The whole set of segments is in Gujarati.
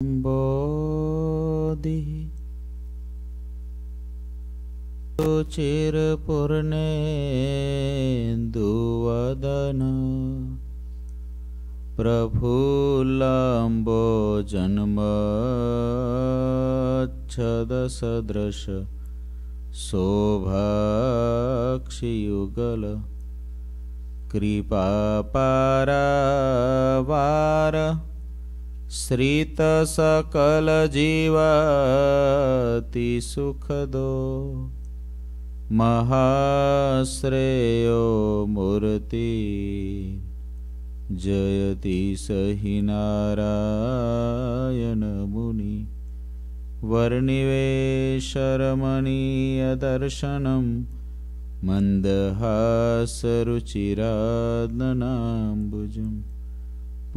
બોધિ ચિરપુરને દુવદન પ્રફુલ્લાંબો જન્મચ્છદસદૃશ શોભાક્ષિયુગલ કૃપાપારાવાર श्रितसकलजीवाति सुखदो महाश्रेयो मूर्ति जयति स हि नारायणमुनि वर्णिवेशरमणीयदर्शनं मन्दहासरुचिराधनां भुजम्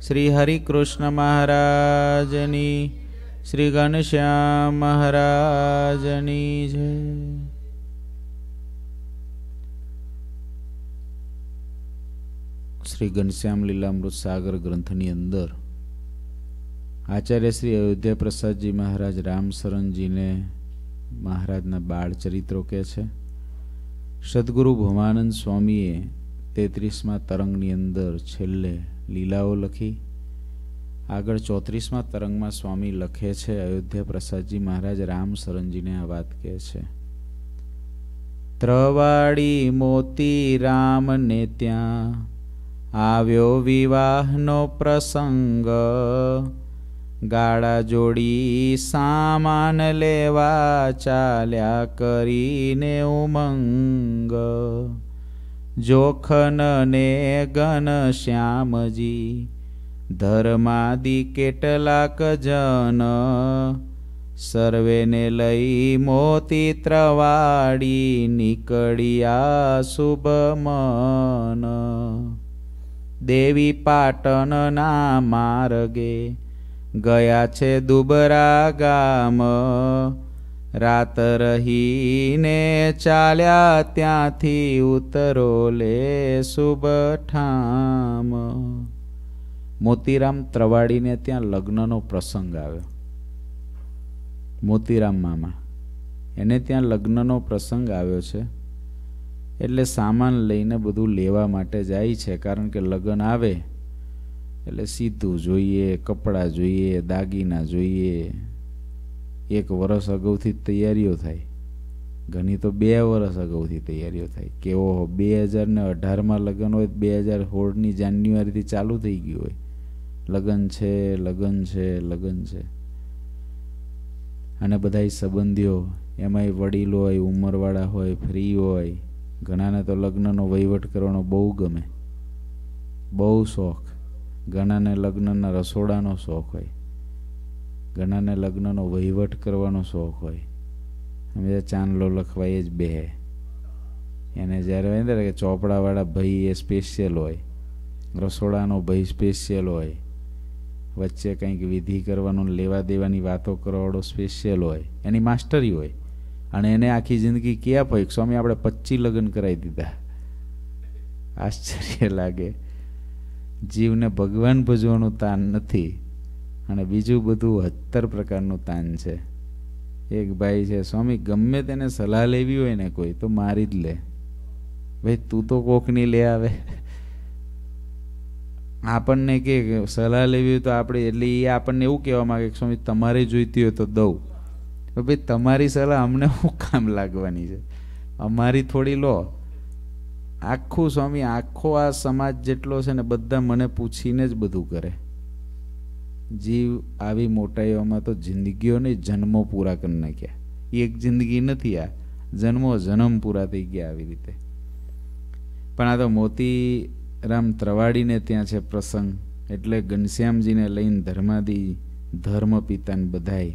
શ્રી હરિકૃષ્ણ મહારાજની શ્રી ઘનશ્યામ મહારાજની જય શ્રી ઘનશ્યામ લીલામૃત સાગર ગ્રંથની અંદર આચાર્ય શ્રી અયોધ્યા પ્રસાદજી મહારાજ રામશરણજીને મહારાજના બાળ ચરિત્રો કહે છે સદગુરુ ભવાનંદ સ્વામીએ તેત્રીસમાં તરંગની અંદર છેલ્લે લીલાઓ લખી આગળ ચોત્રીસમાં તરંગમાં સ્વામી લખે છે અયોધ્યા પ્રસાદજી મહારાજ રામ શરણજીને આ વાત કહે છે ત્રવાડી મોતી રામને ત્યાં આવ્યો વિવાહનો પ્રસંગ ગાળા જોડી સામાન લેવા ચાલ્યા કરીને ઉમંગ જોખન ને શ્યામજી ધર્માદિ કેટલાક જન સર્વેને લઈ મોતી ત્રવાડી નીકળ્યા શુભ મન દેવી પાટનના માર્ગે ગયા છે દુબરા ગામ રાત રહીને ચાલ્યા ત્યાંથી ઉતરો લે સુબઠામ મોતીરામ ત્રવાડીને ત્યાં લગ્નનો પ્રસંગ આવ્યો મોતીરામ મામા એને ત્યાં લગ્નનો પ્રસંગ આવ્યો છે એટલે સામાન લઈને બધું લેવા માટે જાય છે કારણ કે લગ્ન આવે એટલે સીધું જોઈએ કપડાં જોઈએ દાગીના જોઈએ એક વર્ષ અગાઉથી તૈયારીઓ થાય ઘણી તો બે વર્ષ અગાઉથી તૈયારીઓ થાય કેવો બે હજાર ને અઢારમાં લગ્ન હોય બે હજાર સોળની જાન્યુઆરીથી ચાલુ થઈ ગયું હોય લગ્ન છે લગ્ન છે લગ્ન છે અને બધા સંબંધીઓ એમાંય વડીલ હોય ઉંમરવાળા હોય ફ્રી હોય ઘણાને તો લગ્નનો વહીવટ કરવાનો બહુ ગમે બહુ શોખ ઘણાને લગ્નના રસોડાનો શોખ હોય ઘણાને લગ્નનો વહીવટ કરવાનો શોખ હોય હંમેશા ચાંદલો લખવાય જ બે એને જ્યારે વાંધે કે ચોપડાવાળા ભાઈ એ સ્પેશિયલ હોય રસોડાનો ભાઈ સ્પેશિયલ હોય વચ્ચે કંઈક વિધિ કરવાનું લેવા દેવાની વાતો કરવાવાળો સ્પેશિયલ હોય એની માસ્ટરી હોય અને એને આખી જિંદગી ક્યાં પૈક સ્વામી આપણે પચ્ચી લગ્ન કરાવી દીધા આશ્ચર્ય લાગે જીવને ભગવાન ભજવાનું તાન નથી અને બીજું બધું હત્તર પ્રકારનું તાન છે એક ભાઈ છે સ્વામી ગમે તેને સલાહ લેવી હોય ને કોઈ તો મારી જ લે ભાઈ તું તો કોકની લે આવે આપણને કે સલાહ લેવી હોય તો આપણે એટલે એ આપણને એવું કહેવા માંગે કે સ્વામી તમારે જોઈતી હોય તો દઉં ભાઈ તમારી સલાહ અમને શું કામ લાગવાની છે અમારી થોડી લો આખું સ્વામી આખો આ સમાજ જેટલો છે ને બધા મને પૂછીને જ બધું કરે જીવ આવી મોટાઈઓમાં તો જિંદગીઓને જન્મો પૂરા કરી નાખ્યા એક જિંદગી નથી આ જન્મો જન્મ પૂરા થઈ ગયા આવી રીતે પણ આ તો મોતીરામ ત્રવાડીને ત્યાં છે પ્રસંગ એટલે ઘનશ્યામજીને લઈને ધર્માદી ધર્મ પિતાને બધાય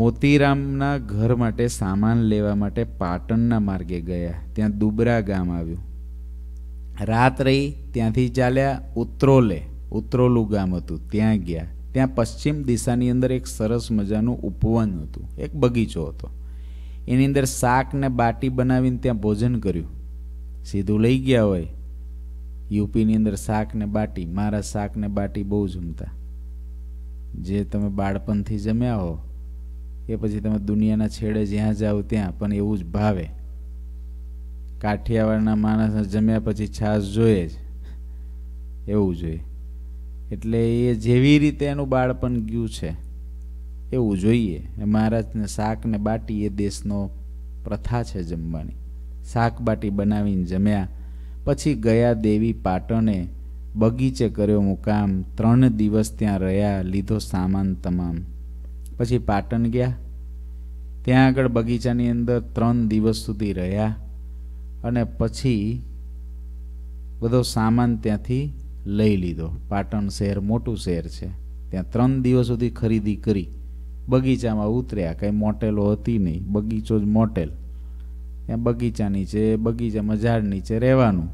મોતીરામના ઘર માટે સામાન લેવા માટે પાટણના માર્ગે ગયા ત્યાં દુબરા ગામ આવ્યું રાત રહી ત્યાંથી ચાલ્યા ઉત્તરોલે ઉત્રોલું ગામ હતું ત્યાં ગયા ત્યાં પશ્ચિમ દિશાની અંદર એક સરસ મજાનું ઉપવન હતું એક બગીચો હતો એની અંદર શાકને બાટી બનાવીને ત્યાં ભોજન કર્યું સીધું લઈ ગયા હોય યુપીની અંદર શાક ને બાટી મારા શાકને બાટી બહુ જમતા જે તમે બાળપણથી જમ્યા હો એ પછી તમે દુનિયાના છેડે જ્યાં જાઓ ત્યાં પણ એવું જ ભાવે કાઠિયાવાડના માણસ જમ્યા પછી છાશ જોઈએ જ એવું જોઈએ એટલે એ જેવી રીતે એનું બાળપણ ગયું છે એવું જોઈએ મહારાજને શાક ને બાટી એ દેશનો પ્રથા છે જમવાની શાક બાટી બનાવીને જમ્યા પછી ગયા દેવી પાટણે બગીચે કર્યો મુકામ ત્રણ દિવસ ત્યાં રહ્યા લીધો સામાન તમામ પછી પાટણ ગયા ત્યાં આગળ બગીચાની અંદર ત્રણ દિવસ સુધી રહ્યા અને પછી બધો સામાન ત્યાંથી લઈ લીધો પાટણ શહેર મોટું શહેર છે ત્યાં ત્રણ દિવસ સુધી ખરીદી કરી બગીચામાં ઉતર્યા કંઈ મોટેલો હતી નહીં બગીચો જ મોટેલ ત્યાં બગીચા નીચે બગીચામાં ઝાડ નીચે રહેવાનું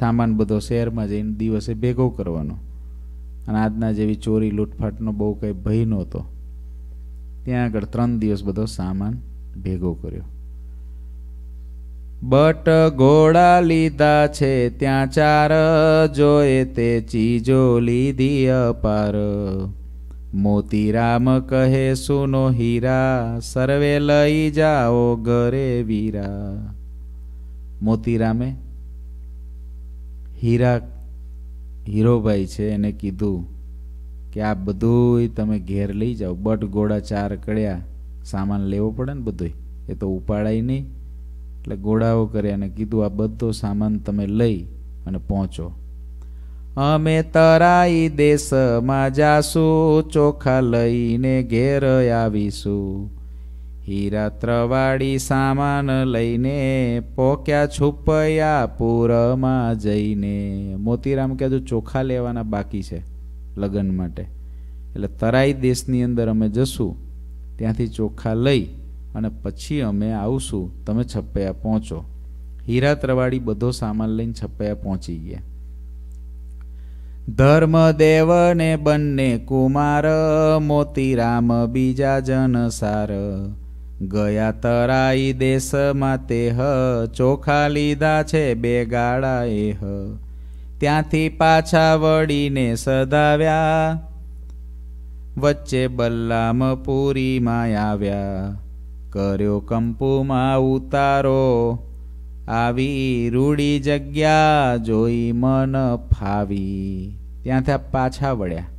સામાન બધો શહેરમાં જઈને દિવસે ભેગો કરવાનો અને આજના જેવી ચોરી લૂંટફાટનો બહુ કંઈ ભય નહોતો ત્યાં આગળ ત્રણ દિવસ બધો સામાન ભેગો કર્યો બટ ઘોડા લીધા છે ત્યાં ચાર જોએ તે ચીજો લીધી અપાર મોતીરામ કહે સુનો હીરા સર્વે લઈ જાઓ ઘરે વીરા મોતીરામે હીરા હીરોભાઈ છે એને કીધું કે આ બધું તમે ઘેર લઈ જાઓ બટ ઘોડા ચાર કળ્યા સામાન લેવો પડે ને બધું એ તો ઉપાડાય નહીં એટલે ગોળાઓ કર્યા અને કીધું આ બધો સામાન તમે લઈ અને પહોંચો અમે તરાઈ દેશમાં જાશું ચોખા લઈને ઘેર આવીશું હીરા ત્રવાડી સામાન લઈને પોક્યા છુપયા પૂરમાં જઈને મોતીરામ કે હજુ ચોખા લેવાના બાકી છે લગ્ન માટે એટલે તરાઈ દેશની અંદર અમે જશું ત્યાંથી ચોખા લઈ અને પછી અમે આવશું તમે છપ્પૈયા પહોંચો હીરા ત્રવાડી બધો સામાન લઈને છપ્પયા પહોંચી ગયા ધર્મદેવ ને બંને કુમાર મોતીરામ બીજા જન સાર ગયા તરાઈ દેશમાં તે હ ચોખા લીધા છે બે ગાળા એ હ ત્યાંથી પાછા વળીને સદાવ્યા વચ્ચે બલ્લામપુરીમાં આવ્યા કર્યો કંપુમાં ઉતારો આવી રૂડી જગ્યા જોઈ મન ફાવી ત્યાંથી પાછા વળ્યા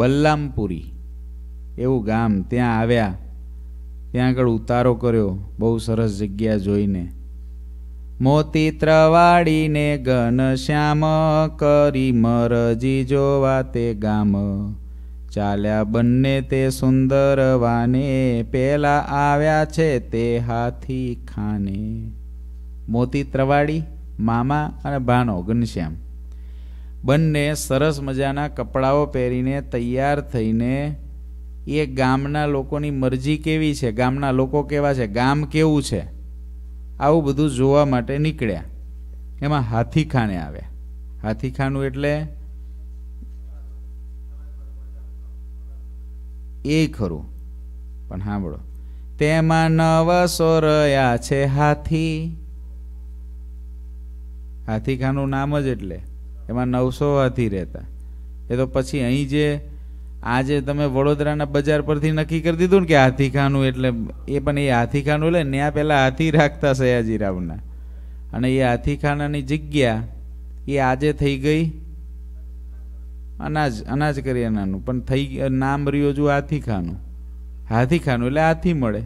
બલ્લામપુરી એવું ગામ ત્યાં આવ્યા ત્યાં આગળ ઉતારો કર્યો બહુ સરસ જગ્યા જોઈને મોતી ત્રવાડીને ઘનશ્યામ કરી મરજી જોવા તે ગામ ચાલ્યા બંને તે સુંદર વાને પેલા આવ્યા છે તે હાથી ખાને મોતી ત્રવાડી મામા અને ભાનો ઘનશ્યામ બંને સરસ મજાના કપડાઓ પહેરીને તૈયાર થઈને એ ગામના લોકોની મરજી કેવી છે ગામના લોકો કેવા છે ગામ કેવું છે આવું બધું જોવા માટે નીકળ્યા એમાં હાથીખાને આવ્યા હાથીખાનું એટલે એ ખરું પણ સાંભળો તેમાં નવસો રહ્યા છે હાથી હાથી ખાનું નામ જ એટલે એમાં નવસો હાથી રહેતા એ તો પછી અહીં જે આજે તમે વડોદરાના બજાર પરથી નક્કી કરી દીધું ને કે હાથીખાનું એટલે એ પણ એ હાથીખાનું એટલે ત્યાં પહેલાં હાથી રાખતા સયાજીરાવના અને એ હાથીખાનાની જગ્યા એ આજે થઈ ગઈ અનાજ અનાજ કરી અનાનું પણ થઈ નામ રહ્યું હજુ હાથી ખાનું હાથી ખાનું એટલે હાથી મળે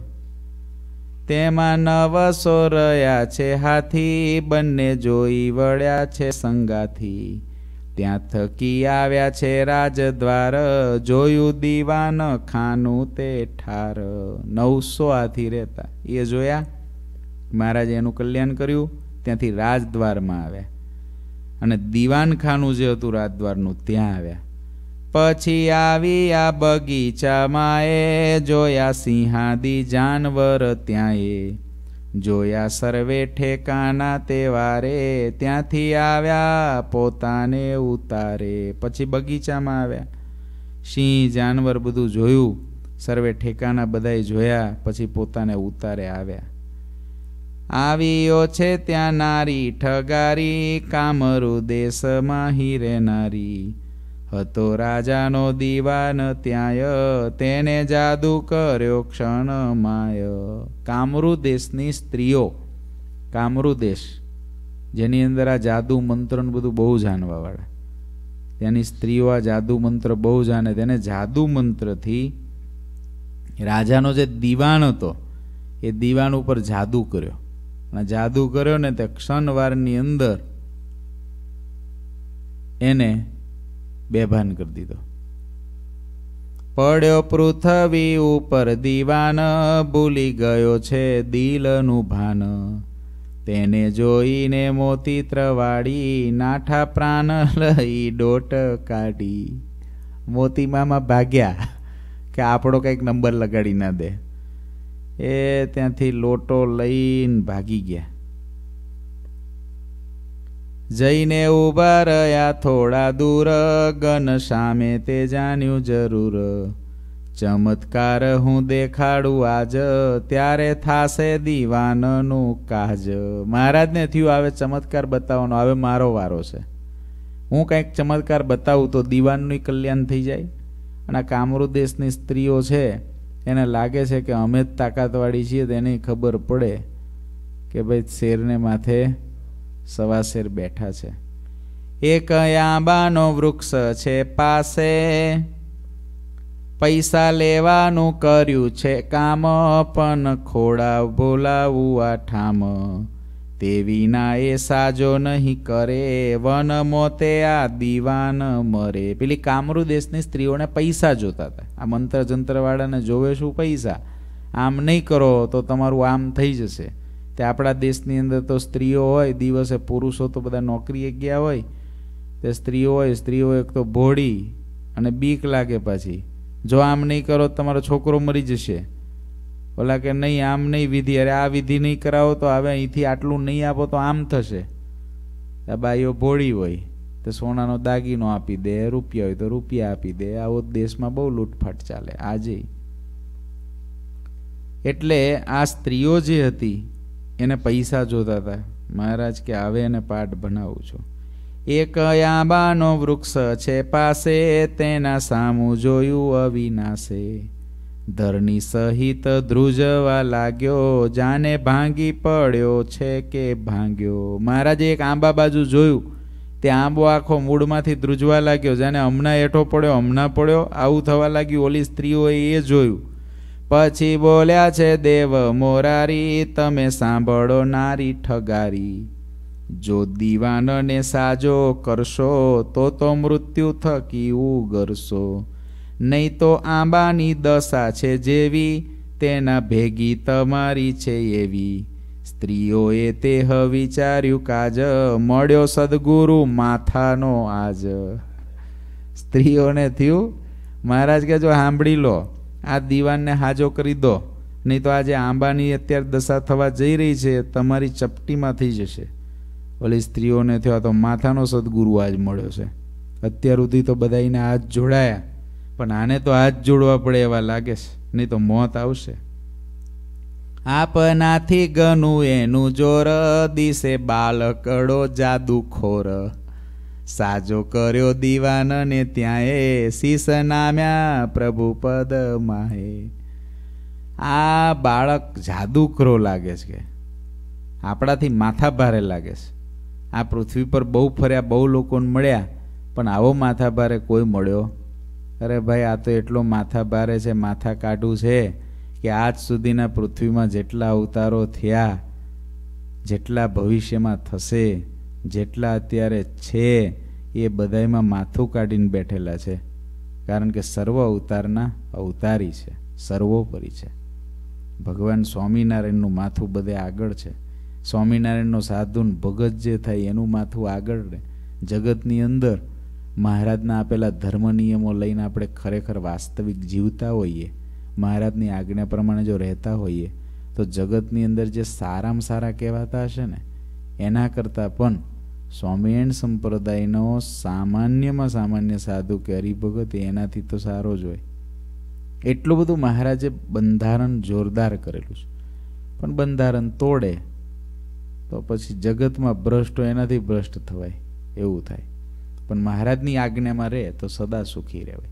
તેમાં નવસો રહ્યા છે હાથી બંને જોઈ વળ્યા છે સંગાથી ત્યાં થકી આવ્યા છે રાજદ્વાર જોયું દીવાન ખાનું તે ઠાર નવસો હાથી રહેતા એ જોયા મહારાજે એનું કલ્યાણ કર્યું ત્યાંથી રાજદ્વારમાં આવ્યા અને દિવાનખાનું જે હતું રાજદ્વારનું ત્યાં આવ્યા પછી આવી આ બગીચામાં એ જોયા સિંહાદી જાનવર ત્યાં એ જોયા સર્વે ઠેકાના તેવારે ત્યાંથી આવ્યા પોતાને ઉતારે પછી બગીચામાં આવ્યા સિંહ જાનવર બધું જોયું સર્વે ઠેકાના બધાએ જોયા પછી પોતાને ઉતારે આવ્યા આવ્યો છે ત્યાં નારી ઠગારી કામરુ દેશમાં હીરે નારી હતો રાજાનો દીવાન ત્યાંય તેને જાદુ કર્યો ક્ષણ માય કામરુ દેશની સ્ત્રીઓ કામરુ દેશ જેની અંદર આ જાદુ મંત્રનું બધું બહુ જાણવાવાળા ત્યાંની સ્ત્રીઓ આ જાદુ મંત્ર બહુ જાણે તેને જાદુ મંત્રથી રાજાનો જે દીવાન હતો એ દીવાન ઉપર જાદુ કર્યો અને જાદુ કર્યો ને તે ક્ષણવારની અંદર એને બેભાન કરી દીધો પડ્યો પૃથ્વી ઉપર દીવાન ભૂલી ગયો છે દિલનું ભાન તેને જોઈને મોતી ત્રવાડી નાઠા પ્રાણ લઈ ડોટ કાઢી મોતી મામા ભાગ્યા કે આપણો કંઈક નંબર લગાડી ના દે એ ત્યાંથી લોટો લઈને ભાગી ગયા જઈને ઉભા રહ્યા થોડા દૂર ગન સામે તે જાણ્યું જરૂર ચમત્કાર હું દેખાડું આજ ત્યારે થાશે દીવાનનું કાજ મહારાજને થયું આવે ચમત્કાર બતાવવાનો હવે મારો વારો છે હું કંઈક ચમત્કાર બતાવું તો દીવાનનું કલ્યાણ થઈ જાય અને કામરૂ દેશની સ્ત્રીઓ છે એને લાગે છે કે અમે જ તાકાતવાળી છીએ તેની ખબર પડે કે ભાઈ શેરને માથે સવા શેર બેઠા છે એક આંબાનો વૃક્ષ છે પાસે પૈસા લેવાનું કર્યું છે કામ પણ ખોડા બોલાવું આ ઠામ તે વિના એ સાજો નહીં કરે વન મોતે આ દીવાન મરે પેલી કામરૂ દેશની સ્ત્રીઓને પૈસા જોતા હતા આ મંત્ર જંત્રવાળાને જોવે શું પૈસા આમ નહીં કરો તો તમારું આમ થઈ જશે તે આપણા દેશની અંદર તો સ્ત્રીઓ હોય દિવસે પુરુષો તો બધા નોકરીએ ગયા હોય તે સ્ત્રીઓ હોય સ્ત્રીઓ એક તો ભોળી અને બીક લાગે પાછી જો આમ નહીં કરો તમારો છોકરો મરી જશે ઓલા કે નહીં આમ નહીં વિધિ અરે આ વિધિ નહીં કરાવો તો હવે અહીંથી આટલું નહીં આપો તો આમ થશે આ બાઈઓ ભોળી હોય તો સોનાનો દાગીનો આપી દે રૂપિયા હોય તો રૂપિયા આપી દે આવો દેશમાં બહુ લૂંટફાટ ચાલે આજે એટલે આ સ્ત્રીઓ જે હતી એને પૈસા જોતા હતા મહારાજ કે હવે એને પાઠ ભણાવું છું એક આંબાનો વૃક્ષ છે પાસે તેના સામું જોયું અવિનાશે ધરણી સહિત ધ્રુજવા લાગ્યો જાને ભાંગી પડ્યો છે કે ભાંગ્યો મહારાજે એક આંબા બાજુ જોયું તે આંબો આખો મૂળમાંથી ધ્રુજવા લાગ્યો જાને હમણાં એઠો પડ્યો હમણાં પડ્યો આવું થવા લાગ્યું ઓલી સ્ત્રીઓએ એ જોયું પછી બોલ્યા છે દેવ મોરારી તમે સાંભળો નારી ઠગારી જો દીવાનને સાજો કરશો તો તો મૃત્યુ થકી ઉગરશો નહીં તો આંબાની દશા છે જેવી તેના ભેગી તમારી છે એવી સ્ત્રીઓએ તે હ વિચાર્યું કાજ મળ્યો સદગુરુ માથાનો આજ સ્ત્રીઓને થયું મહારાજ કે જો સાંભળી લો આ દીવાનને હાજો કરી દો નહીં તો આજે આંબાની અત્યારે દશા થવા જઈ રહી છે તમારી ચપટીમાં થઈ જશે ઓલી સ્ત્રીઓને થયો તો માથાનો સદગુરુ આજ મળ્યો છે અત્યાર સુધી તો બધાને હાથ જોડાયા પણ આને તો હાથ જોડવા પડે એવા લાગે છે નહીં તો મોત આવશે આપનાથી ગનું એનું જોર દિશે બાલકડો જાદુખોર સાજો કર્યો દીવાન ને ત્યાં એ શીશ નામ્યા પ્રભુ પદ માહે આ બાળક જાદુકરો લાગે છે કે આપણાથી માથા ભારે લાગે છે આ પૃથ્વી પર બહુ ફર્યા બહુ લોકોને મળ્યા પણ આવો માથા ભારે કોઈ મળ્યો અરે ભાઈ આ તો એટલો માથા ભારે છે માથા કાઢું છે કે આજ સુધીના પૃથ્વીમાં જેટલા અવતારો થયા જેટલા ભવિષ્યમાં થશે જેટલા અત્યારે છે એ બધામાં માથું કાઢીને બેઠેલા છે કારણ કે સર્વ અવતારના અવતારી છે સર્વોપરી છે ભગવાન સ્વામિનારાયણનું માથું બધે આગળ છે સ્વામિનારાયણનો સાધુન ભગત જે થાય એનું માથું આગળ રહે જગતની અંદર મહારાજના આપેલા ધર્મ નિયમો લઈને આપણે ખરેખર વાસ્તવિક જીવતા હોઈએ મહારાજની આજ્ઞા પ્રમાણે જો રહેતા હોઈએ તો જગતની અંદર જે સારામાં સારા કહેવાતા હશે ને એના કરતાં પણ સ્વામિયણ સંપ્રદાયનો સામાન્યમાં સામાન્ય સાધુ કે હરિભગત એનાથી તો સારો જ હોય એટલું બધું મહારાજે બંધારણ જોરદાર કરેલું છે પણ બંધારણ તોડે તો પછી જગતમાં ભ્રષ્ટ એનાથી ભ્રષ્ટ થવાય એવું થાય પણ મહારાજની આજ્ઞામાં રહે તો સદા સુખી રહેવાય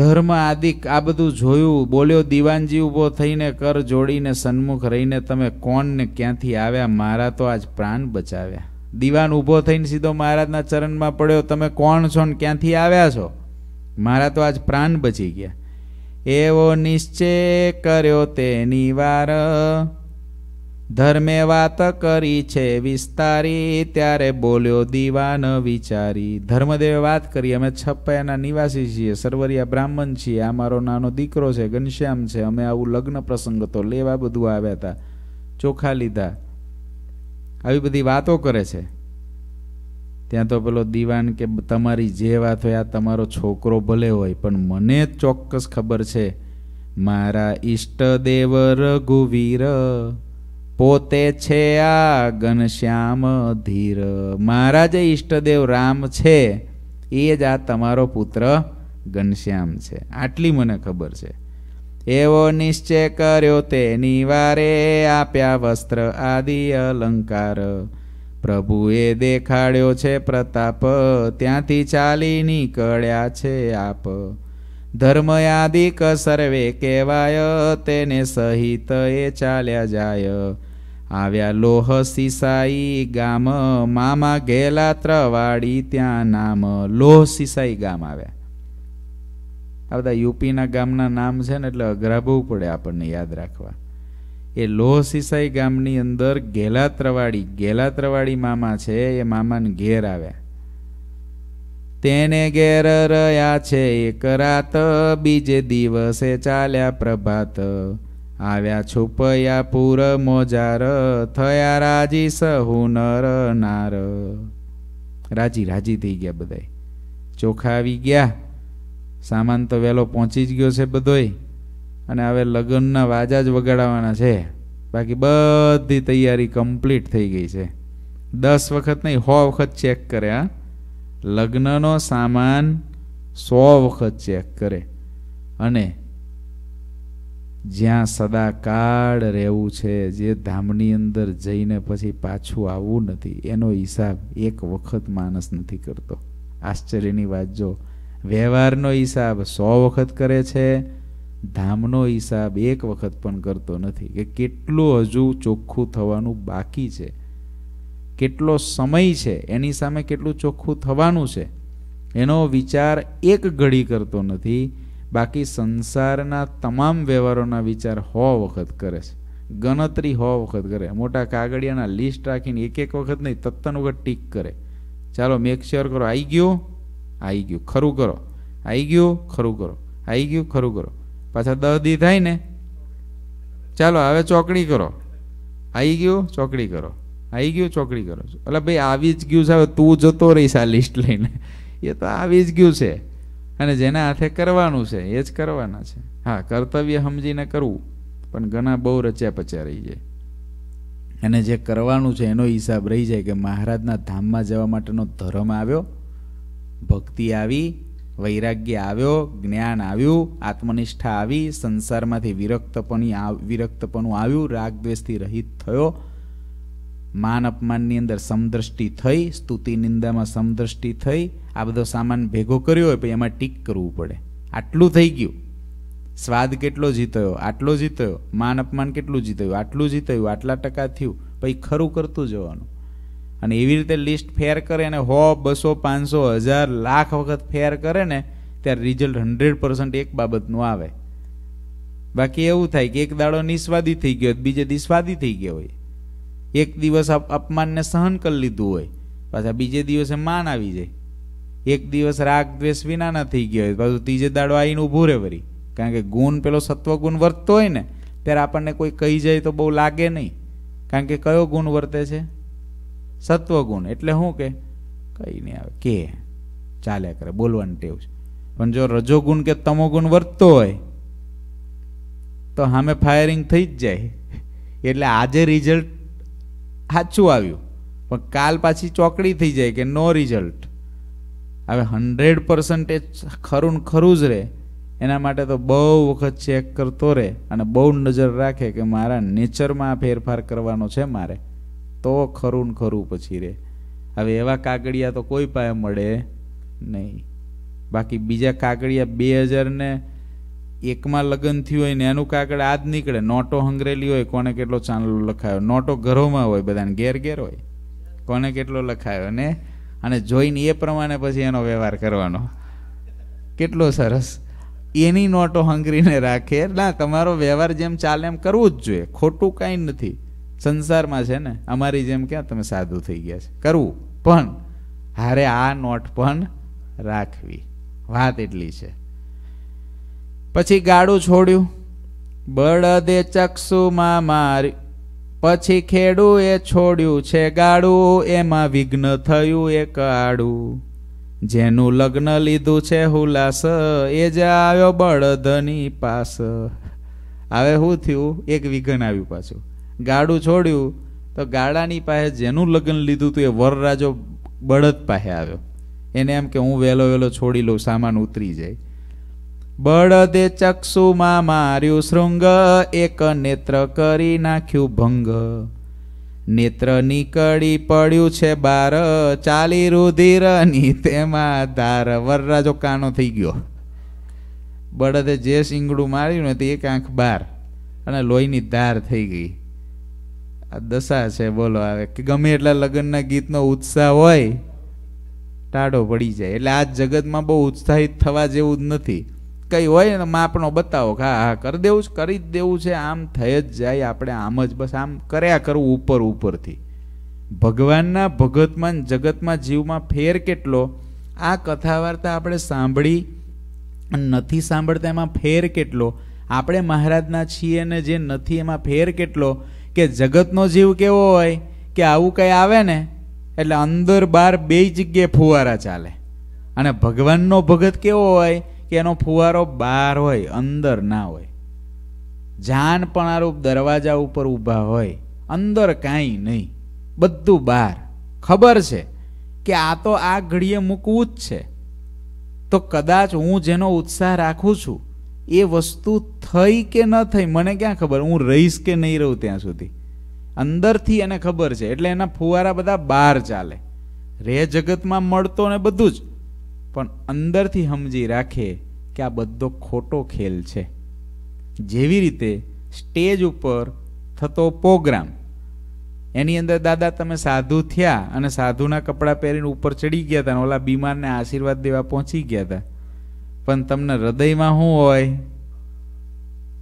ધર્મ આદિક આ બધું જોયું બોલ્યો દીવાનજી ઊભો થઈને કર જોડીને સન્મુખ રહીને તમે કોણ ને ક્યાંથી આવ્યા મારા તો આજ પ્રાણ બચાવ્યા દીવાન ઊભો થઈને સીધો મહારાજના ચરણમાં પડ્યો તમે કોણ છો ને ક્યાંથી આવ્યા છો મારા તો આજ પ્રાણ બચી ગયા એવો નિશ્ચય કર્યો તેની વાર ધર્મે વાત કરી છે વિસ્તારી ત્યારે બોલ્યો દીવાન વિચારી ધર્મદેવે વાત કરી અમે છપ્પાયાના નિવાસી છીએ સરવરિયા બ્રાહ્મણ છીએ આ મારો નાનો દીકરો છે ઘનશ્યામ છે અમે આવું લગ્ન પ્રસંગ તો લેવા બધું આવ્યા હતા ચોખા લીધા આવી બધી વાતો કરે છે ત્યાં તો પેલો દીવાન કે તમારી જે વાત હોય આ તમારો છોકરો ભલે હોય પણ મને ચોક્કસ ખબર છે મારા ઈષ્ટદેવ રઘુવીર પોતે છે આ ઘનશ્યામ ધીર મારા જે ઈષ્ટદેવ રામ છે એ જ આ તમારો પુત્ર ઘનશ્યામ છે આટલી મને ખબર છે એવો નિશ્ચય કર્યો તે નિવારે આપ્યા વસ્ત્ર આદિ અલંકાર પ્રભુએ દેખાડ્યો છે પ્રતાપ ત્યાંથી ચાલી નીકળ્યા છે આપ ધર્મયાદિક સર્વે કહેવાય તેને સહિત એ ચાલ્યા જાય આવ્યા લોહ સિસાઈ ગામ મામા ગેલા ત્રવાડી ત્યાં નામ લોહ સિસાઈ ગામ આવ્યા આ બધા યુપીના ગામના નામ છે ને એટલે અઘરાબવું પડે આપણને યાદ રાખવા એ લોહ સિસાઈ ગામની અંદર ગેલા ત્રવાડી ગેલા ત્રવાડી મામા છે એ મામાને ઘેર આવ્યા તેને ઘેર રહ્યા છે એક રાત બીજે દિવસે ચાલ્યા પ્રભાત આવ્યા છુપયા પૂર મોજાર થયા રાજી સહુ નર નાર રાજી રાજી થઈ ગયા બધાય ચોખાવી ગયા સામાન તો વહેલો પહોંચી જ ગયો છે બધોય અને હવે લગ્નના વાજા જ વગાડવાના છે બાકી બધી તૈયારી કમ્પ્લીટ થઈ ગઈ છે દસ વખત નહીં સો વખત ચેક કર્યા લગ્નનો સામાન સો વખત ચેક કરે અને જ્યાં સદાકાળ રહેવું છે જે ધામની અંદર જઈને પછી પાછું આવવું નથી એનો હિસાબ એક વખત માણસ નથી કરતો આશ્ચર્યની વાત જો વ્યવહારનો હિસાબ સો વખત કરે છે ધામનો હિસાબ એક વખત પણ કરતો નથી કે કેટલું હજુ ચોખ્ખું થવાનું બાકી છે કેટલો સમય છે એની સામે કેટલું ચોખ્ખું થવાનું છે એનો વિચાર એક ઘડી કરતો નથી બાકી સંસારના તમામ વ્યવહારોના વિચાર હો વખત કરે છે ગણતરી હો વખત કરે મોટા કાગળિયાના લિસ્ટ રાખીને એક એક વખત નહીં તત્તન વખત ટીક કરે ચાલો મેક શ્યોર કરો આવી ગયો આવી ગયું ખરું કરો આવી ગયું ખરું કરો આવી ગયું ખરું કરો પાછા દસ દી થાય ને ચાલો હવે ચોકડી કરો આવી ગયું ચોકડી કરો આવી ગયું ચોકડી કરો છો એટલે ભાઈ આવી જ ગયું છે તું જતો રહીશ આ લિસ્ટ લઈને એ તો આવી જ ગયું છે અને જેના હાથે કરવાનું છે એ જ કરવાના છે હા કર્તવ્ય સમજીને કરવું પણ ઘણા બહુ રચ્યા પચ્યા રહી જાય અને જે કરવાનું છે એનો હિસાબ રહી જાય કે મહારાજના ધામમાં જવા માટેનો ધર્મ આવ્યો ભક્તિ આવી વૈરાગ્ય આવ્યો જ્ઞાન આવ્યું આત્મનિષ્ઠા આવી સંસારમાંથી વિરક્તપણી વિરક્તપણું આવ્યું રાગદ્વેષથી રહિત થયો માન અપમાનની અંદર સમદ્રષ્ટિ થઈ સ્તુતિ નિંદામાં સમદ્રષ્ટિ થઈ આ બધો સામાન ભેગો કર્યો હોય પછી એમાં ટીક કરવું પડે આટલું થઈ ગયું સ્વાદ કેટલો જીત્યો આટલો જીત્યો માન અપમાન કેટલું જીત્યું આટલું જીત્યું આટલા ટકા થયું પછી ખરું કરતું જવાનું અને એવી રીતે લિસ્ટ ફેર કરે અને હો બસો પાંચસો હજાર લાખ વખત ફેર કરે ને ત્યારે રિઝલ્ટ હંડ્રેડ પર્સન્ટ એક બાબતનું આવે બાકી એવું થાય કે એક દાડો નિસ્વાદી થઈ ગયો બીજે દિસ્વાદી થઈ ગયો હોય એક દિવસ અપમાનને સહન કરી લીધું હોય પાછા બીજે દિવસે માન આવી જાય એક દિવસ રાગ દ્વેષ વિનાના થઈ ગયા હોય પાછું ત્રીજે દાડો આવીને ઊભું રહે વરી કારણ કે ગુણ પેલો સત્વગુણ વર્તતો હોય ને ત્યારે આપણને કોઈ કહી જાય તો બહુ લાગે નહીં કારણ કે કયો ગુણ વર્તે છે સત્વગુણ એટલે શું કે કંઈ નહીં આવે કે ચાલ્યા કરે બોલવાની ટેવ છે પણ જો રજોગુણ કે તમોગુણ વર્તતો હોય તો સામે ફાયરિંગ થઈ જ જાય એટલે આજે રિઝલ્ટ સાચું આવ્યું પણ કાલ પાછી ચોકડી થઈ જાય કે નો રિઝલ્ટ હવે હન્ડ્રેડ પર્સન્ટેજ ખરું ને ખરું જ રહે એના માટે તો બહુ વખત ચેક કરતો રહે અને બહુ નજર રાખે કે મારા નેચરમાં આ ફેરફાર કરવાનો છે મારે તો ખરું ને ખરું પછી રહે હવે એવા કાગળિયા તો કોઈ પાસે મળે નહીં બાકી બીજા કાગળિયા બે હજારને ને એકમાં લગ્ન થયું હોય ને એનું કાગળ આજ નીકળે નોટો હંગરેલી હોય કોને કેટલો ચાંદલો લખાયો નોટો ઘરોમાં હોય બધાને ઘેર ઘેર હોય કોને કેટલો લખાયો ને અને જોઈને એ પ્રમાણે પછી એનો વ્યવહાર કરવાનો કેટલો સરસ એની નોટો હંગરીને રાખે ના તમારો વ્યવહાર જેમ ચાલે એમ કરવું જ જોઈએ ખોટું કાંઈ નથી સંસારમાં છે ને અમારી જેમ ક્યાં તમે સાદું થઈ ગયા છે કરવું પણ હારે આ નોટ પણ રાખવી વાત એટલી છે પછી ગાડું છોડ્યું બળદે ચક્ષુમાં માર્યું પછી ખેડું છોડ્યું છે ગાડું એમાં વિઘ્ન થયું એક આડું જેનું લગ્ન લીધું છે હુલાસ એ જ આવ્યો બળદની પાસ હવે શું થયું એક વિઘ્ન આવ્યું પાછું ગાડું છોડ્યું તો ગાડાની પાસે જેનું લગ્ન લીધું હતું એ વરરાજો બળદ પાસે આવ્યો એને એમ કે હું વહેલો વહેલો છોડી લઉં સામાન ઉતરી જાય બળદે ચક્ષુમાં માર્યું શૃંગ એક નેત્ર કરી નાખ્યું ભંગ નેત્ર નીકળી પડ્યું છે બાર ચાલી રુધિરની તેમાં ધાર વરરાજો કાનો થઈ ગયો બળદે જે સિંગડું માર્યું ને તે એક આંખ બાર અને લોહીની ધાર થઈ ગઈ આ દશા છે બોલો આવે કે ગમે એટલા લગ્નના ગીતનો ઉત્સાહ હોય ટાઢો પડી જાય એટલે આ જગતમાં બહુ ઉત્સાહિત થવા જેવું જ નથી કંઈ હોય ને માપનો બતાવો કે હા હા કરી દેવું જ કરી જ દેવું છે આમ થઈ જ જાય આપણે આમ જ બસ આમ કર્યા કરવું ઉપર ઉપરથી ભગવાનના ભગતમાં જગતમાં જીવમાં ફેર કેટલો આ કથા વાર્તા આપણે સાંભળી નથી સાંભળતા એમાં ફેર કેટલો આપણે મહારાજના છીએ ને જે નથી એમાં ફેર કેટલો કે જગતનો જીવ કેવો હોય કે આવું કંઈ આવે ને એટલે અંદર બહાર બે જગ્યાએ ફુવારા ચાલે અને ભગવાનનો ભગત કેવો હોય કે એનો ફુવારો બહાર હોય અંદર ના હોય જાન દરવાજા ઉપર ઊભા હોય અંદર કાંઈ નહીં બધું બહાર ખબર છે કે આ તો આ ઘડીએ મૂકવું જ છે તો કદાચ હું જેનો ઉત્સાહ રાખું છું એ વસ્તુ થઈ કે ન થઈ મને ક્યાં ખબર હું રહીશ કે નહીં રહું ત્યાં સુધી અંદરથી એને ખબર છે એટલે એના ફુવારા બધા બહાર ચાલે રે જગતમાં મળતો ને બધું જ પણ અંદરથી સમજી રાખે કે આ બધો ખોટો ખેલ છે જેવી રીતે સ્ટેજ ઉપર થતો પ્રોગ્રામ એની અંદર દાદા તમે સાધુ થયા અને સાધુના કપડાં પહેરીને ઉપર ચડી ગયા હતા અને ઓલા બીમારને આશીર્વાદ દેવા પહોંચી ગયા હતા પણ તમને હૃદયમાં શું હોય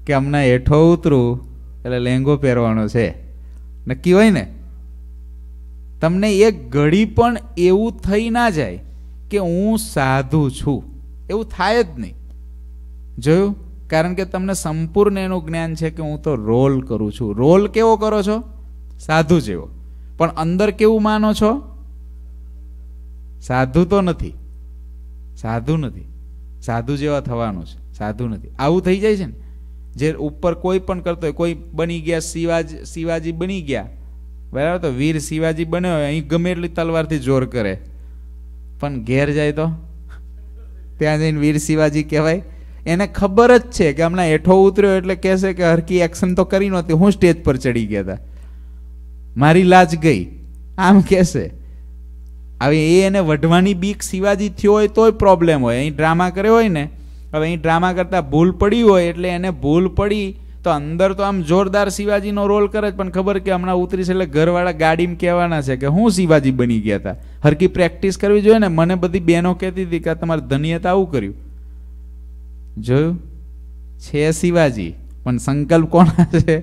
કે હમણાં હેઠો ઉતરું એટલે લેંગો પહેરવાનો છે નક્કી હોય ને તમને એક ઘડી પણ એવું થઈ ના જાય કે હું સાધુ છું એવું થાય જ નહીં જોયું કારણ કે તમને સંપૂર્ણ એનું જ્ઞાન છે કે હું તો રોલ કરું છું રોલ કેવો કરો છો સાધુ જેવો પણ અંદર કેવું માનો છો સાધુ તો નથી સાધુ નથી સાધુ જેવા થવાનું છે સાધુ નથી આવું થઈ જાય છે ને જે ઉપર કોઈ પણ કરતો હોય કોઈ બની ગયા શિવાજી શિવાજી બની ગયા બરાબર તો વીર શિવાજી બન્યો અહીં ગમે એટલી તલવારથી જોર કરે પણ ઘેર જાય તો ત્યાં જઈને વીર શિવાજી કહેવાય એને ખબર જ છે કે હમણાં એઠો ઉતર્યો એટલે કહેશે કે હરકી એક્શન તો કરી નહોતી હું સ્ટેજ પર ચડી ગયા હતા મારી લાજ ગઈ આમ કહેશે હવે એ એને વઢવાની બીક શિવાજી થયો હોય તોય પ્રોબ્લેમ હોય અહીં ડ્રામા કર્યો હોય ને હવે અહીં ડ્રામા કરતાં ભૂલ પડી હોય એટલે એને ભૂલ પડી તો અંદર તો આમ જોરદાર શિવાજીનો રોલ કરે જ પણ ખબર કે હમણાં ઉતરીશ એટલે ઘરવાળા ગાડીમાં કહેવાના છે કે હું શિવાજી બની ગયા હતા હરકી પ્રેક્ટિસ કરવી જોઈએ ને મને બધી બહેનો કહેતી હતી કે તમારે ધન્યતા આવું કર્યું જોયું છે શિવાજી પણ સંકલ્પ કોના છે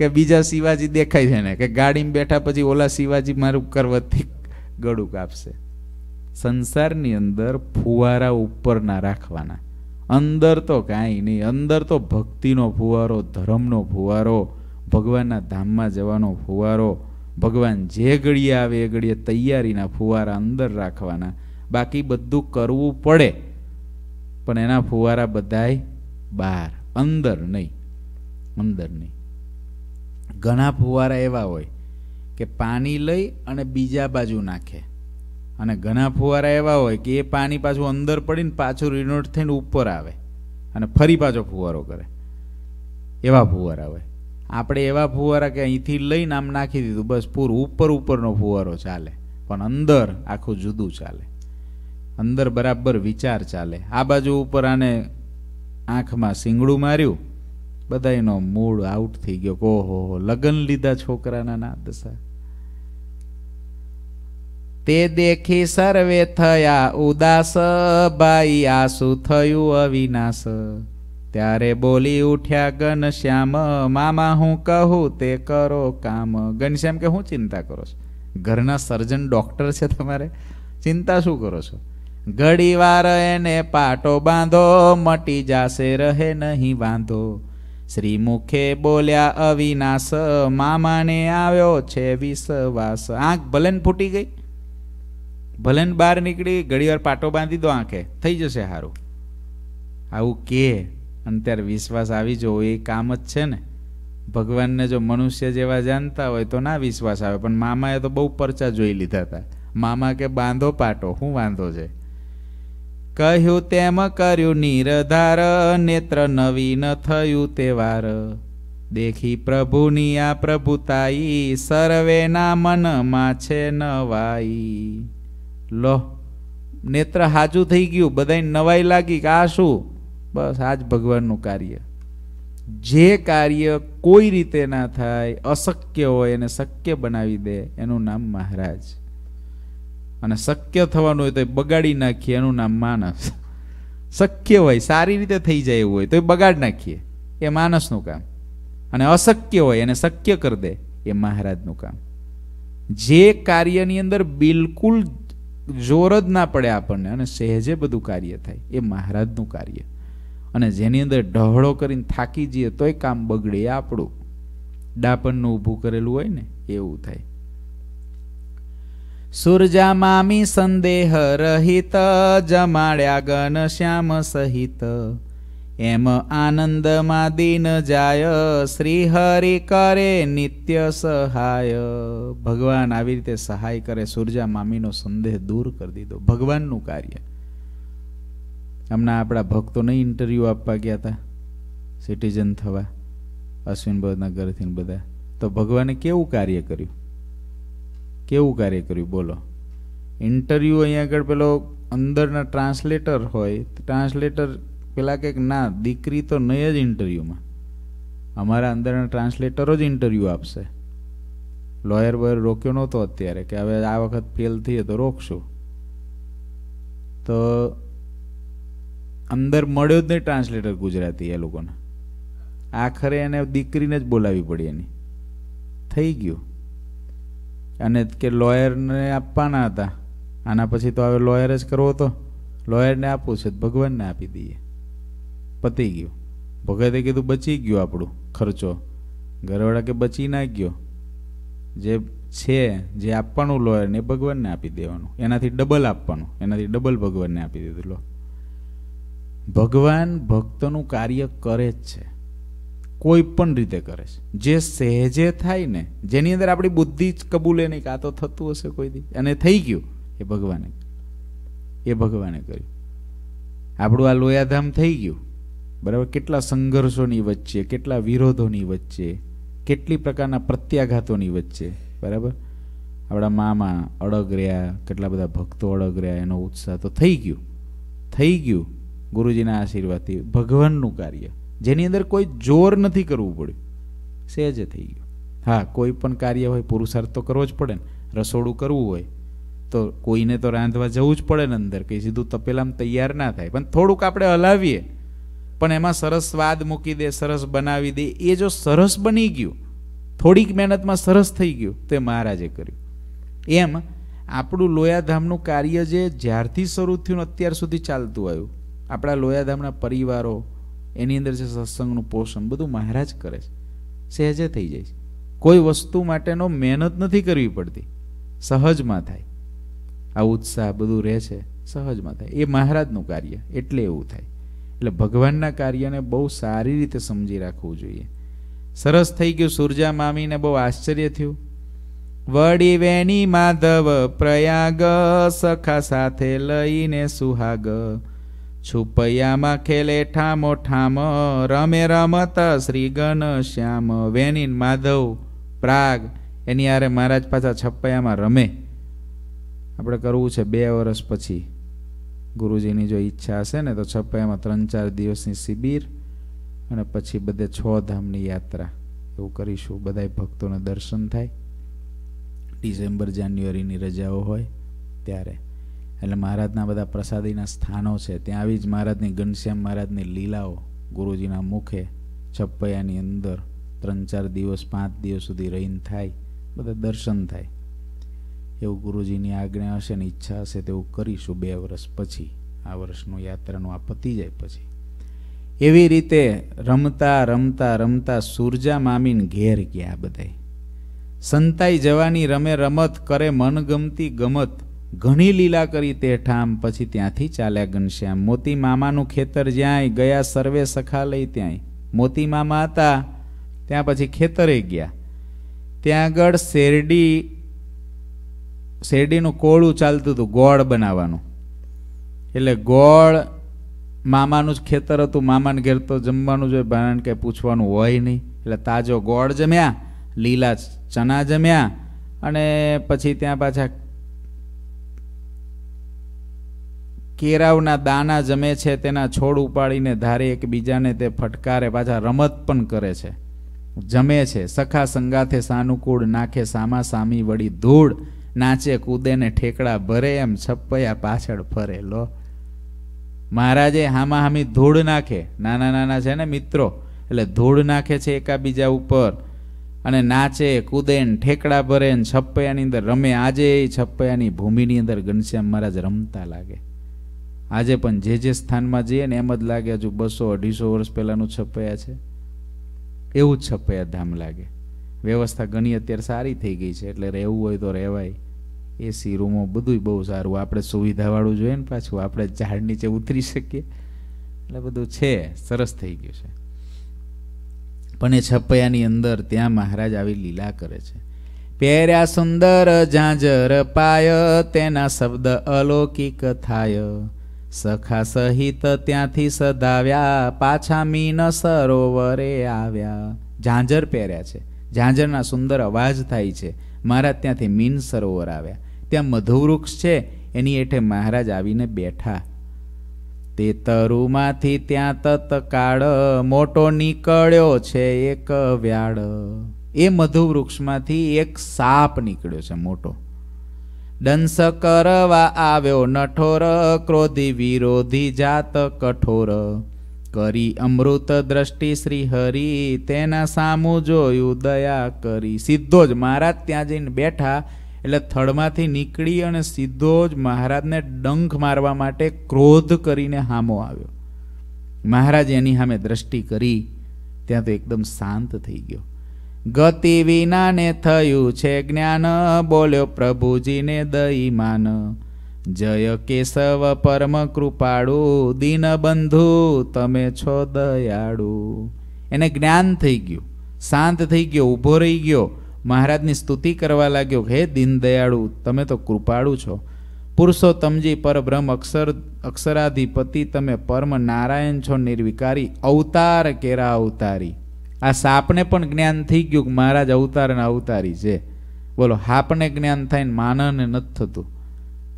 કે બીજા શિવાજી દેખાય છે ને કે ગાડીમાં બેઠા પછી ઓલા શિવાજી મારું કરવતથી ગળું કાપશે સંસારની અંદર ફુવારા ઉપર ના રાખવાના અંદર તો કાંઈ નહીં અંદર તો ભક્તિનો ફુવારો ધર્મનો ફુવારો ભગવાનના ધામમાં જવાનો ફુવારો ભગવાન જે ઘડીએ આવે એ ઘડીએ તૈયારીના ફુવારા અંદર રાખવાના બાકી બધું કરવું પડે પણ એના ફુવારા બધાય બહાર અંદર નહીં અંદર નહીં ઘણા ફુવારા એવા હોય કે પાણી લઈ અને બીજા બાજુ નાખે અને ઘણા ફુવારા એવા હોય કે એ પાણી પાછું અંદર પડીને પાછું રિનોટ થઈને ઉપર આવે અને ફરી પાછો ફુવારો કરે એવા ફુવારા હોય આપણે એવા ફુવારા કે અહીંથી લઈને આમ નાખી દીધું બસ પૂરું ઉપર ઉપરનો ફુવારો ચાલે પણ અંદર આખું જુદું ચાલે અંદર બરાબર વિચાર ચાલે આ બાજુ ઉપર આને આંખમાં સિંગડું માર્યું બધાયનો મૂડ આઉટ થઈ ગયો હો લગ્ન લીધા છોકરાના ના દશા તે દેખી સર્વે થયા ઉદાસ ભાઈ આસુ થયું અવિનાશ ત્યારે બોલી ઉઠ્યા ઘનશ્યામ મામા હું કહું તે કરો કામ ઘનશ્યામ કે હું ચિંતા કરો છો ઘરના સર્જન ડૉક્ટર છે તમારે ચિંતા શું કરો છો ઘડીવાર એને પાટો બાંધો મટી જાશે રહે નહીં વાંધો શ્રી મુખે બોલ્યા અવિનાશ મામાને આવ્યો છે વિશ્વાસ આંખ ભલે ફૂટી ગઈ ભલેન બહાર નીકળી ઘડીવાર પાટો બાંધી દો આંખે થઈ જશે સારું આવું કે અને ત્યારે વિશ્વાસ આવી જવો એ કામ જ છે ને ભગવાનને જો મનુષ્ય જેવા જાણતા હોય તો ના વિશ્વાસ આવે પણ મામાએ તો બહુ પરચા જોઈ લીધા હતા મામા કે બાંધો પાટો શું વાંધો છે કહ્યું તેમ કર્યું નિરધાર નેત્ર નવીન થયું તે વાર દેખી પ્રભુની આ પ્રભુતાઈ સર્વેના મનમાં છે નવાઈ લો નેત્ર હાજુ થઈ ગયું બધાને નવાઈ લાગી કે આ શું બસ આ જ ભગવાનનું કાર્ય જે કાર્ય કોઈ રીતે ના થાય અશક્ય હોય એને શક્ય બનાવી દે એનું નામ મહારાજ અને શક્ય થવાનું હોય તો એ બગાડી નાખીએ એનું નામ માનસ શક્ય હોય સારી રીતે થઈ જાય એવું હોય તો એ બગાડ નાખીએ એ માનસનું કામ અને અશક્ય હોય એને શક્ય કરી દે એ મહારાજનું કામ જે કાર્યની અંદર બિલકુલ જોર જ ના પડે આપણને અને સહેજે બધું કાર્ય થાય એ મહારાજનું કાર્ય અને જેની અંદર ઢહળો કરીને થાકી જઈએ તોય કામ બગડે આપણું ડાપણનું ઊભું કરેલું હોય ને એવું થાય સુરજા મામી સંદેહ રહિત જમાડ્યા ગન શ્યામ સહિત એમ આનંદમાં દિન જાય શ્રી હરિ કરે નિત્ય સહાય ભગવાન આવી રીતે સહાય કરે સુરજા મામીનો સંદેહ દૂર કરી દીધો ભગવાનનું કાર્ય હમણાં આપણા ભક્તો નહીં ઇન્ટરવ્યૂ આપવા ગયા હતા સિટીઝન થવા અશ્વિનભાઈના ઘરેથી બધા તો ભગવાને કેવું કાર્ય કર્યું કેવું કાર્ય કર્યું બોલો ઇન્ટરવ્યૂ અહીંયા આગળ પેલો અંદરના ટ્રાન્સલેટર હોય ટ્રાન્સલેટર પેલા કંઈક ના દીકરી તો નહીં જ ઇન્ટરવ્યૂમાં અમારા અંદરના ટ્રાન્સલેટરો જ ઇન્ટરવ્યૂ આપશે લોયર બોયર રોક્યો નહોતો અત્યારે કે હવે આ વખત ફેલ થઈએ તો રોકશું તો અંદર મળ્યો જ નહીં ટ્રાન્સલેટર ગુજરાતી એ લોકોને આખરે એને દીકરીને જ બોલાવી પડી એની થઈ ગયું અને કે લોયરને આપવાના હતા આના પછી તો હવે લોયર જ કરવો હતો લોયરને આપવું છે ભગવાનને આપી દઈએ પતી ગયું ભગતે કીધું બચી ગયું આપણું ખર્ચો ઘરવાળા કે બચી ના ગયો જે છે જે આપવાનું લોયરને એ ભગવાનને આપી દેવાનું એનાથી ડબલ આપવાનું એનાથી ડબલ ભગવાનને આપી દીધું લો ભગવાન ભક્તનું કાર્ય કરે જ છે કોઈ પણ રીતે કરે છે જે સહેજે થાય ને જેની અંદર આપણી બુદ્ધિ જ કબૂલે નહીં કાં તો થતું હશે કોઈ દી અને થઈ ગયું એ ભગવાને એ ભગવાને કર્યું આપણું આ લોયાધામ થઈ ગયું બરાબર કેટલા સંઘર્ષોની વચ્ચે કેટલા વિરોધોની વચ્ચે કેટલી પ્રકારના પ્રત્યાઘાતોની વચ્ચે બરાબર આપણા મામા અડગ રહ્યા કેટલા બધા ભક્તો અડગ રહ્યા એનો ઉત્સાહ તો થઈ ગયો થઈ ગયું ગુરુજીના આશીર્વાદથી ભગવાનનું કાર્ય જેની અંદર કોઈ જોર નથી કરવું પડ્યું સહેજ થઈ ગયું હા કોઈ પણ કાર્ય હોય પુરુષાર્થ તો કરવો જ પડે ને રસોડું કરવું હોય તો કોઈને તો રાંધવા જવું જ પડે ને અંદર કે સીધું તપેલામાં તૈયાર ના થાય પણ થોડુંક આપણે હલાવીએ પણ એમાં સરસ સ્વાદ મૂકી દે સરસ બનાવી દે એ જો સરસ બની ગયું થોડીક મહેનતમાં સરસ થઈ ગયું તે મહારાજે કર્યું એમ આપણું લોયાધામનું કાર્ય જે જ્યારથી શરૂ થયું અત્યાર સુધી ચાલતું આવ્યું આપણા લોયાધામના પરિવારો એની અંદર જે સત્સંગનું પોષણ બધું મહારાજ કરે છે સહેજે થઈ જાય છે કોઈ વસ્તુ માટેનો મહેનત નથી કરવી પડતી સહજમાં થાય આ ઉત્સાહ બધું રહે છે સહજમાં થાય એ મહારાજનું કાર્ય એટલે એવું થાય એટલે ભગવાનના કાર્યને બહુ સારી રીતે સમજી રાખવું જોઈએ સરસ થઈ ગયું સુરજા મામીને બહુ આશ્ચર્ય થયું વળી વેણી માધવ પ્રયાગ સખા સાથે લઈને સુહાગ છુપૈયામાં ખેલે ઠામો ઠામ રમે રમત શ્રી ગણ શ્યામ વેની માધવ પ્રાગ એની આરે મહારાજ પાછા છપૈયામાં રમે આપણે કરવું છે બે વર્ષ પછી ગુરુજીની જો ઈચ્છા હશે ને તો છપાઈમાં ત્રણ ચાર દિવસની શિબિર અને પછી બધે છ ધામની યાત્રા એવું કરીશું બધા ભક્તોને દર્શન થાય ડિસેમ્બર જાન્યુઆરીની રજાઓ હોય ત્યારે એટલે મહારાજના બધા પ્રસાદીના સ્થાનો છે ત્યાં આવી જ મહારાજની ઘનશ્યામ મહારાજની લીલાઓ ગુરુજીના મુખે છપૈયાની અંદર ત્રણ ચાર દિવસ પાંચ દિવસ સુધી રહીને થાય બધા દર્શન થાય એવું ગુરુજીની આજ્ઞા હશે ને ઈચ્છા હશે તેવું કરીશું બે વર્ષ પછી આ વર્ષનું યાત્રાનું આ પતી જાય પછી એવી રીતે રમતા રમતા રમતા સૂરજા મામીન ઘેર ગયા બધાય સંતાઈ જવાની રમે રમત કરે મનગમતી ગમત ઘણી લીલા કરી તે ઠામ પછી ત્યાંથી ચાલ્યા ઘનશ્યામ મોતી મામાનું ખેતર જ્યાંય ગયા સર્વે સખા લઈ ત્યાંય મોતી મામા હતા ત્યાં પછી ખેતરે ગયા ત્યાં આગળ શેરડી શેરડીનું કોળું ચાલતું હતું ગોળ બનાવવાનું એટલે ગોળ મામાનું જ ખેતર હતું મામાને ઘેર તો જમવાનું જોઈએ ભાણાને કંઈ પૂછવાનું હોય નહીં એટલે તાજો ગોળ જમ્યા લીલા ચણા જમ્યા અને પછી ત્યાં પાછા કેરાવના દાના જમે છે તેના છોડ ઉપાડીને ધારે એકબીજાને તે ફટકારે પાછા રમત પણ કરે છે જમે છે સખા સંગાથે સાનુકૂળ નાખે સામા સામી વળી ધૂળ નાચે કૂદે ને ઠેકડા ભરે એમ છપ્પયા પાછળ ફરે લો મહારાજે હામા હામી ધૂળ નાખે નાના નાના છે ને મિત્રો એટલે ધૂળ નાખે છે એકાબીજા ઉપર અને નાચે કૂદે ને ઠેકડા ભરે ને છપ્પયાની અંદર રમે આજે એ છપ્પયાની ભૂમિની અંદર ઘનશ્યામ મહારાજ રમતા લાગે આજે પણ જે જે સ્થાનમાં જઈએ ને એમ જ લાગે હજુ બસો અઢીસો વર્ષ પહેલાંનું છપ્પયા છે એવું જ છપ્પયા ધામ લાગે વ્યવસ્થા ઘણી અત્યારે સારી થઈ ગઈ છે એટલે રહેવું હોય તો રહેવાય એસી રૂમો બધું બહુ સારું આપણે સુવિધાવાળું જોઈએ ને પાછું આપણે ઝાડ નીચે ઉતરી શકીએ એટલે બધું છે સરસ થઈ ગયું છે પણ એ છપૈયાની અંદર ત્યાં મહારાજ આવી લીલા કરે છે પહેર્યા સુંદર ઝાંઝર પાય તેના શબ્દ અલૌકિક થાય સખા સહિત ત્યાંથી સદાવ્યા પાછા મીન સરોવરે આવ્યા ઝાંઝર પહેર્યા છે ઝાંઝરના સુંદર અવાજ થાય છે મહારાજ ત્યાંથી મીન સરોવર આવ્યા ત્યાં મધુવૃક્ષ છે એની હેઠે મહારાજ આવીને બેઠા તે તરુમાંથી ત્યાં તત્કાળ મોટો નીકળ્યો છે એક વ્યાળ એ મધુવૃક્ષમાંથી એક સાપ નીકળ્યો છે મોટો દંશ કરવા આવ્યો નઠોર ક્રોધી વિરોધી જાત કઠોર કરી અમૃત દ્રષ્ટિ શ્રી હરિ તેના સામું જોયું દયા કરી સીધો જ મહારાજ ત્યાં જઈને બેઠા એટલે થડમાંથી નીકળી અને સીધો જ મહારાજને ડંખ મારવા માટે ક્રોધ કરીને હામો આવ્યો મહારાજ એની સામે દ્રષ્ટિ કરી ત્યાં તો એકદમ શાંત થઈ ગયો ગતિ વિનાને થયું છે જ્ઞાન બોલ્યો પ્રભુજીને દઈ માન જય કેશવ પરમ કૃપાળુ દીનબંધુ તમે છો દયાળુ એને જ્ઞાન થઈ ગયું શાંત થઈ ગયો ઊભો રહી ગયો મહારાજની સ્તુતિ કરવા લાગ્યો હે દીનદયાળુ તમે તો કૃપાળુ છો પુરુષોત્તમજી પરબ્રહ્મ અક્ષર અક્ષરાધિપતિ તમે પરમ નારાયણ છો નિર્વિકારી અવતાર કેરા અવતારી આ સાપને પણ જ્ઞાન થઈ ગયું કે મહારાજ અવતારને અવતારી છે બોલો હાપને જ્ઞાન થાય ને માનને નથી થતું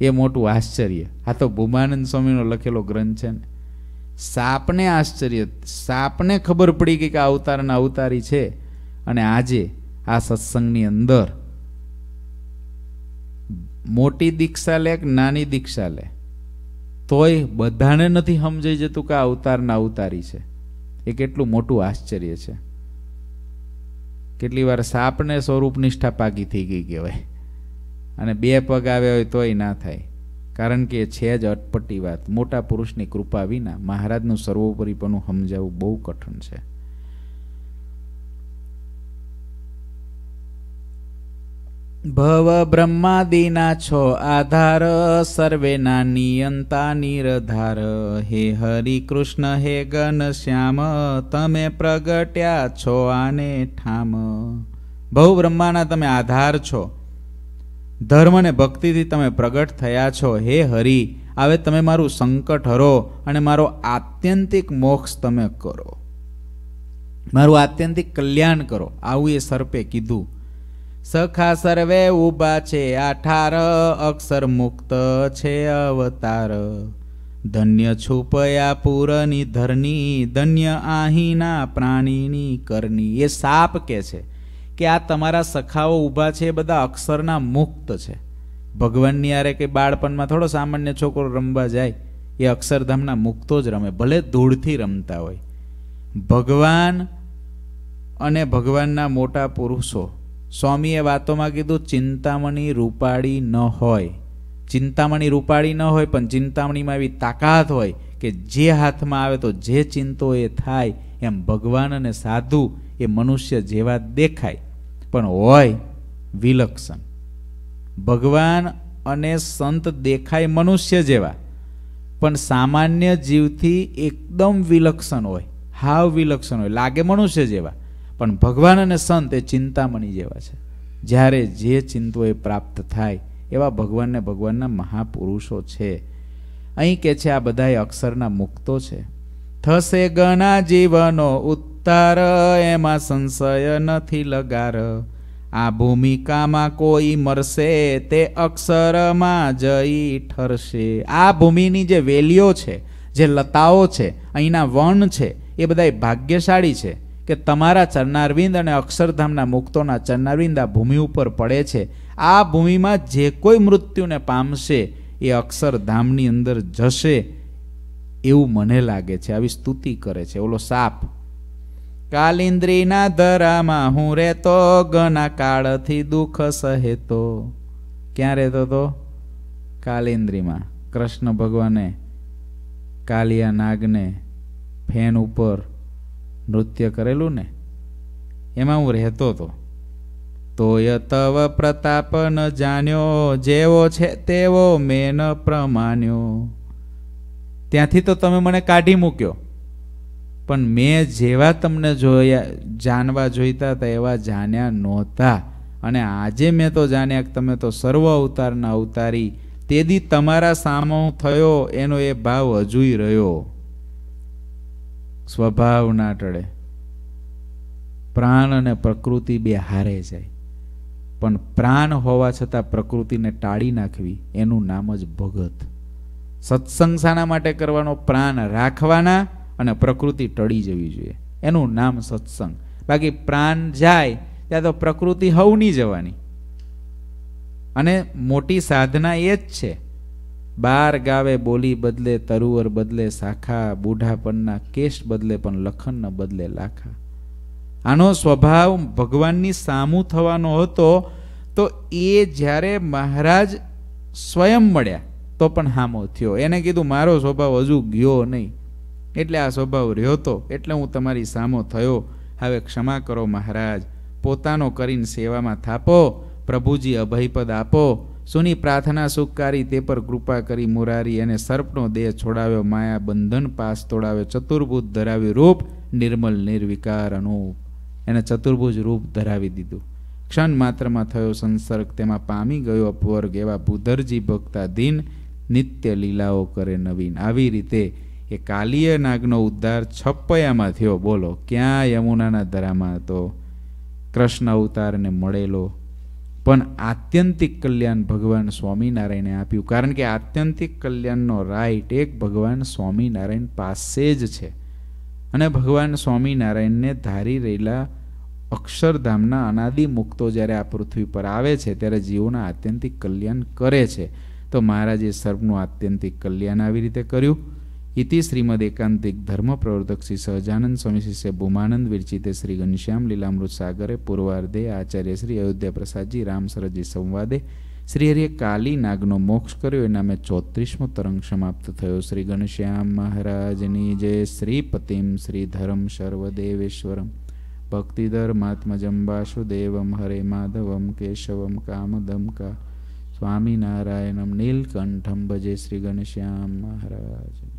એ મોટું આશ્ચર્ય આ તો ભૂમાનંદ સ્વામીનો લખેલો ગ્રંથ છે ને સાપને આશ્ચર્ય સાપને ખબર પડી ગઈ કે આ અવતારના અવતારી છે અને આજે આ સત્સંગની અંદર મોટી દીક્ષા લે કે નાની દીક્ષા લે તોય બધાને નથી સમજાઈ જતું કે આ અવતારના અવતારી છે એ કેટલું મોટું આશ્ચર્ય છે કેટલી વાર સાપને સ્વરૂપ નિષ્ઠા પાકી થઈ ગઈ કહેવાય અને બે પગ આવ્યા હોય તોય ના થાય કારણ કે છે જ અટપટી વાત મોટા પુરુષની કૃપા વિના મહારાજનું સર્વોપરીપણું સમજાવવું બહુ કઠણ છે ભવ બ્રહ્માદિના છો આધાર સર્વેના નિયંતા નિરધાર હે હરિ કૃષ્ણ હે ગન શ્યામ તમે પ્રગટ્યા છો આને ઠામ ભવ બ્રહ્માના તમે આધાર છો ધર્મ અને ભક્તિથી તમે પ્રગટ થયા છો હે હરિ હવે તમે મારું સંકટ હરો અને મારો આત્યંતિક મોક્ષ તમે કરો મારું આત્યંતિક કલ્યાણ કરો આવું એ સર્પે કીધું સખા સર્વે ઊભા છે આઠાર અક્ષર મુક્ત છે અવતાર ધન્ય છુપયા પૂરની ધરની ધન્ય આહીના પ્રાણીની કરની એ સાપ કે છે કે આ તમારા સખાઓ ઊભા છે એ બધા અક્ષરના મુક્ત છે ભગવાનની આરે કે બાળપણમાં થોડો સામાન્ય છોકરો રમવા જાય એ અક્ષરધામના મુક્તો જ રમે ભલે ધૂળથી રમતા હોય ભગવાન અને ભગવાનના મોટા પુરુષો સ્વામીએ વાતોમાં કીધું ચિંતામણી રૂપાળી ન હોય ચિંતામણી રૂપાળી ન હોય પણ ચિંતામણીમાં એવી તાકાત હોય કે જે હાથમાં આવે તો જે ચિંતો એ થાય એમ ભગવાન અને સાધુ એ મનુષ્ય જેવા દેખાય પણ હોય વિલક્ષણ ભગવાન અને સંત દેખાય મનુષ્ય જેવા પણ સામાન્ય જીવથી એકદમ વિલક્ષણ હોય હાવ વિલક્ષણ હોય લાગે મનુષ્ય જેવા પણ ભગવાન અને સંત એ ચિંતામણી જેવા છે જ્યારે જે ચિંતો એ પ્રાપ્ત થાય એવા ભગવાનને ભગવાનના મહાપુરુષો છે અહીં કે છે આ બધા અક્ષરના મુક્તો છે થશે ગણા જીવનો ઉત્તમ ઉતાર એમાં સંશય નથી લગાર આ ભૂમિકામાં કોઈ મરશે તે અક્ષરમાં જઈ ઠરશે આ ભૂમિની જે વેલીઓ છે જે લતાઓ છે અહીંના વન છે એ બધા ભાગ્યશાળી છે કે તમારા ચરનારવિંદ અને અક્ષરધામના મુક્તોના ચરનારવિંદ આ ભૂમિ ઉપર પડે છે આ ભૂમિમાં જે કોઈ મૃત્યુને પામશે એ અક્ષરધામની અંદર જશે એવું મને લાગે છે આવી સ્તુતિ કરે છે ઓલો સાપ કાલિન્દ્રીના ધરામાં હું રહેતો ગના કાળથી દુઃખ સહેતો ક્યાં રહેતો તો કાલિન્દ્રીમાં કૃષ્ણ ભગવાને કાલિયા નાગને ફેન ઉપર નૃત્ય કરેલું ને એમાં હું રહેતો હતો તોય તવ પ્રતાપ ન જાણ્યો જેવો છે તેવો મેં ન પ્રમાણ્યો ત્યાંથી તો તમે મને કાઢી મૂક્યો પણ મેં જેવા તમને જોયા જાણવા જોઈતા હતા એવા જાણ્યા નહોતા અને આજે મેં તો જાણ્યા કે તમે તો સર્વ અવતારના અવતારી તેદી તમારા સામો થયો એનો એ ભાવ હજુય રહ્યો સ્વભાવ ના ટળે પ્રાણ અને પ્રકૃતિ બે હારે જાય પણ પ્રાણ હોવા છતાં પ્રકૃતિને ટાળી નાખવી એનું નામ જ ભગત સત્સંગ શાના માટે કરવાનો પ્રાણ રાખવાના અને પ્રકૃતિ ટળી જવી જોઈએ એનું નામ સત્સંગ બાકી પ્રાણ જાય ત્યાં તો પ્રકૃતિ હવ નહીં જવાની અને મોટી સાધના એ જ છે બાર ગાવે બોલી બદલે તરુવર બદલે શાખા બૂઢાપણના કેશ બદલે પણ લખનના બદલે લાખા આનો સ્વભાવ ભગવાનની સામું થવાનો હતો તો એ જ્યારે મહારાજ સ્વયં મળ્યા તો પણ હામો થયો એને કીધું મારો સ્વભાવ હજુ ગયો નહીં એટલે આ સ્વભાવ રહ્યો હતો એટલે હું તમારી સામો થયો હવે ક્ષમા કરો મહારાજ પોતાનો કરીને સેવામાં થાપો પ્રભુજી અભયપદ આપો સુની પ્રાર્થના સુખકારી તે પર કૃપા કરી મુરારી અને સર્પનો દેહ છોડાવ્યો માયા બંધન પાસ તોડાવ્યો ચતુર્ભુજ ધરાવ્યું રૂપ નિર્મલ નિર્વિકાર અનુપ એને ચતુર્ભુજ રૂપ ધરાવી દીધું ક્ષણ માત્રમાં થયો સંસર્ગ તેમાં પામી ગયો અપવર્ગ એવા ભૂધરજી ભક્તા દિન નિત્ય લીલાઓ કરે નવીન આવી રીતે કે કાલીય નાગનો ઉદ્ધાર છપ્પયામાં થયો બોલો ક્યાં યમુનાના દરામાં હતો કૃષ્ણ અવતારને મળેલો પણ આત્યંતિક કલ્યાણ ભગવાન સ્વામિનારાયણે આપ્યું કારણ કે આત્યંતિક કલ્યાણનો રાઈટ એક ભગવાન સ્વામિનારાયણ પાસે જ છે અને ભગવાન સ્વામિનારાયણને ધારી રહેલા અક્ષરધામના અનાદિ મુક્તો જ્યારે આ પૃથ્વી પર આવે છે ત્યારે જીવોના આત્યંતિક કલ્યાણ કરે છે તો મહારાજે સર્વનું આત્યંતિક કલ્યાણ આવી રીતે કર્યું इति શ્રીમદ એકાંતિક ધર્મ પ્રવર્તક શ્રી સહજાનંદ स्वामी शिष्य भूमानंद विरचिते श्री घनश्याम लीलामृत सागरे पूर्वार्धે આચાર્ય શ્રી અયોધ્યા પ્રસાદજી રામસરજી સંવાદે શ્રી હરિએ કાલી નાગનો મોક્ષ કર્યો એના મેં ચોત્રીસમો તરંગ સમાપ્ત થયો શ્રી ઘનશ્યામ મહારાજની જય શ્રી પતિમ શ્રી ધરમ સર્વદેવેશ્વરમ ભક્તિધર્માત્મજમ વાસુદેવમ હરે માધવમ કેશવમ કામદમ કા સ્વામિનારાયણમ નીલકંઠમ ભજે શ્રી ઘનશ્યામ મહારાજ